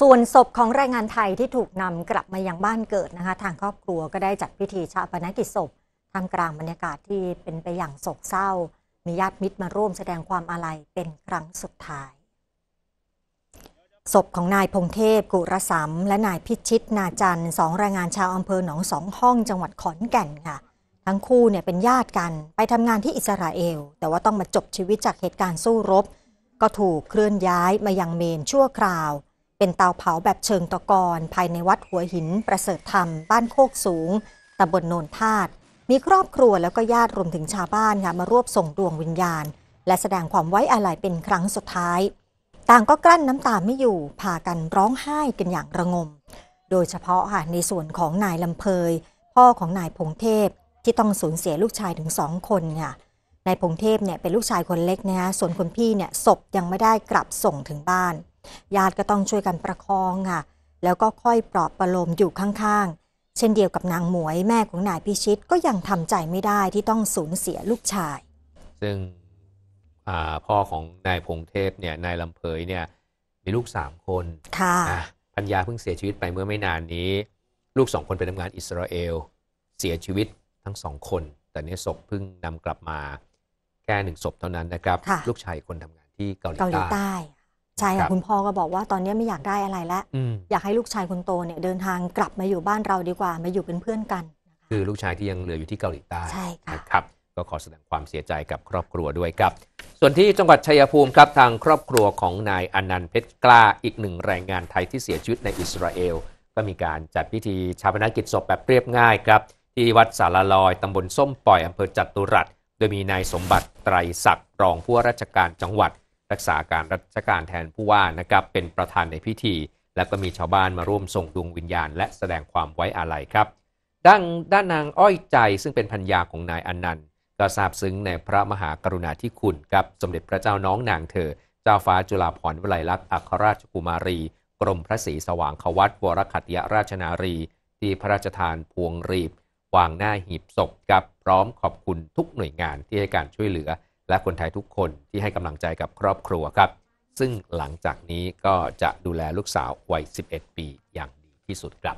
ส่วนศพของแรงงานไทยที่ถูกนำกลับมายังบ้านเกิดนะคะทางครอบครัวก็ได้จัดพิธีชาปนกิจศพท่ามกลางบรรยากาศที่เป็นไปอย่างโศกเศร้า มีญาติมิตรมาร่วมแสดงความอาลัย เป็นครั้งสุดท้าย ศพของนายพงเทพกุรสัมและนายพิชิตนาจันสองแรงงานชาวอำเภอหนองสองห้องจังหวัดขอนแก่นค่ะทั้งคู่เนี่ยเป็นญาติกันไปทำงานที่อิสราเอลแต่ว่าต้องมาจบชีวิตจากเหตุการณ์สู้รบก็ถูกเคลื่อนย้ายมายังเมนชั่วคราวเป็นเตาเผาแบบเชิงตะกอนภายในวัดหัวหิน ประเสริฐธรรม บ้านโคกสูงตำบลโนนธาตมีครอบครัวแล้วก็ญาติรวมถึงชาวบ้านค่ะมาร่วมส่งดวงวิญญาณ และแสดงความไว้อาลัยเป็นครั้งสุดท้าย ต่างก็กลั้นน้ำตาไม่อยู่ พากันร้องไห้กันอย่างระงม โดยเฉพาะค่ะในส่วนของนายลำเพยพ่อของนายพงเทพที่ต้องสูญเสียลูกชายถึงสองคนค่ะนายพงเทพเนี่ยเป็นลูกชายคนเล็กนะฮะส่วนคนพี่เนี่ยศพยังไม่ได้กลับส่งถึงบ้านญาติก็ต้องช่วยกันประคองค่ะ แล้วก็ค่อยปลอบประโลมอยู่ข้างๆ เช่นเดียวกับนางหมวย แม่ของนายพิชิตก็ยังทำใจไม่ได้ที่ต้องสูญเสียลูกชาย ซึ่งพ่อของนายพงเทพเนี่ยนายลำเผยเนี่ยมีลูกสามคนค่ะพัญญาเพิ่งเสียชีวิตไปเมื่อไม่นานนี้ ลูกสองคนไปทำงานอิสราเอลเสียชีวิตทั้งสองคน แต่เนี้ศพเพิ่งนำกลับมาแค่หนึ่งศพเท่านั้นนะครับ ลูกชายคนทำงานที่เกาหลีใต้ใช่ค่ะคุณพ่อก็บอกว่าตอนนี้ไม่อยากได้อะไรแล้ว อยากให้ลูกชายคนโตเนี่ยเดินทางกลับมาอยู่บ้านเราดีกว่า มาอยู่เป็นเพื่อนกัน คือลูกชายที่ยังเหลืออยู่ที่เกาหลีใต้ใช่ค่ะครับก็ขอแสดงความเสียใจกับครอบครัวด้วยครับ ส่วนที่จังหวัดชัยภูมิครับทางครอบครัวของนายอนันต์เพชรกล้าอีกหนึ่งแรงงานไทยที่เสียชีวิตในอิสราเอลก็มีการจัดพิธีชาปนกิจศพแบบเรียบง่ายครับที่วัดสารลอยตำบลส้มปล่อยอำเภอจัตุรัสโดยมีนายสมบัติไตรศักดิ์รองผู้ว่าราชการจังหวัดรักษาการรัชการแทนผู้ว่า นะครับเป็นประธานในพิธี และก็มีชาวบ้านมาร่วมส่งดวงวิญญาณและแสดงความไว้อาลัยครับด้านด้านนางอ้อยใจซึ่งเป็นพัญญาของนายอนันต์ก็ทราบซึ้งในพระมหากรุณาธิคุณกับสมเด็จพระเจ้าน้องนางเธอ เจ้าฟ้าจุฬาภรณ์วิไลลักษณ์อัครราชกุมารี กรมพระศรีสว่างควัตวรคัตยราชนารีที่พระราชทานพวงรีบวางหน้าหีบศพกับพร้อมขอบคุณทุกหน่วยงานที่ให้การช่วยเหลือและคนไทยทุกคนที่ให้กำลังใจกับครอบครัวครับ ซึ่งหลังจากนี้ก็จะดูแลลูกสาววัย 11 ปีอย่างดีที่สุดครับ